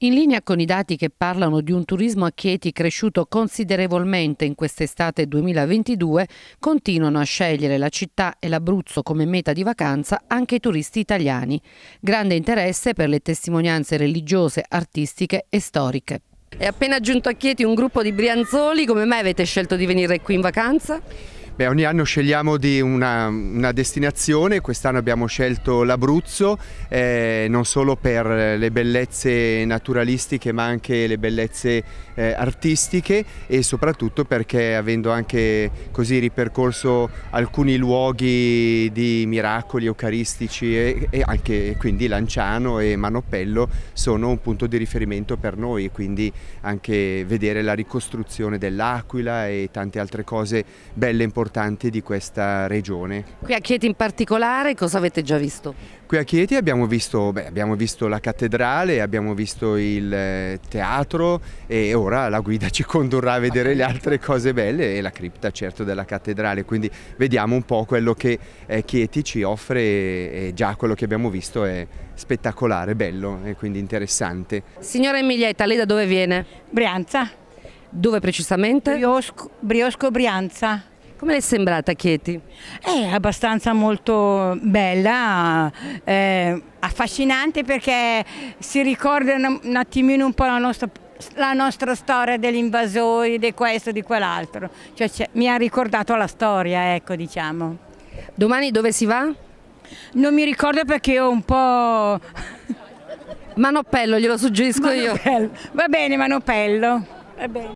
In linea con i dati che parlano di un turismo a Chieti cresciuto considerevolmente in quest'estate 2022, continuano a scegliere la città e l'Abruzzo come meta di vacanza anche i turisti italiani. Grande interesse per le testimonianze religiose, artistiche e storiche. È appena giunto a Chieti un gruppo di brianzoli, come mai avete scelto di venire qui in vacanza? Beh, ogni anno scegliamo di una, una destinazione, quest'anno abbiamo scelto l'Abruzzo, eh, non solo per le bellezze naturalistiche ma anche le bellezze eh, artistiche e soprattutto perché avendo anche così ripercorso alcuni luoghi di miracoli eucaristici e, e anche quindi Lanciano e Manoppello sono un punto di riferimento per noi, quindi anche vedere la ricostruzione dell'Aquila e tante altre cose belle e importanti importante di questa regione. Qui a Chieti in particolare cosa avete già visto? Qui a Chieti abbiamo visto, beh, abbiamo visto la cattedrale, abbiamo visto il eh, teatro e ora la guida ci condurrà a vedere le altre cose belle e la cripta certo della cattedrale, quindi vediamo un po' quello che eh, Chieti ci offre e già quello che abbiamo visto è spettacolare, bello e quindi interessante. Signora Emilietta, lei da dove viene? Brianza. Dove precisamente? Briosco, Briosco Brianza. Come le è sembrata Chieti? È abbastanza molto bella, eh, affascinante perché si ricorda un attimino un po' la nostra la nostra storia degli invasori, di questo, di quell'altro. Cioè, mi ha ricordato la storia, ecco, diciamo. Domani dove si va? Non mi ricordo perché ho un po'... Manoppello, glielo suggerisco Manoppello. io. Va bene, Manoppello. Va bene.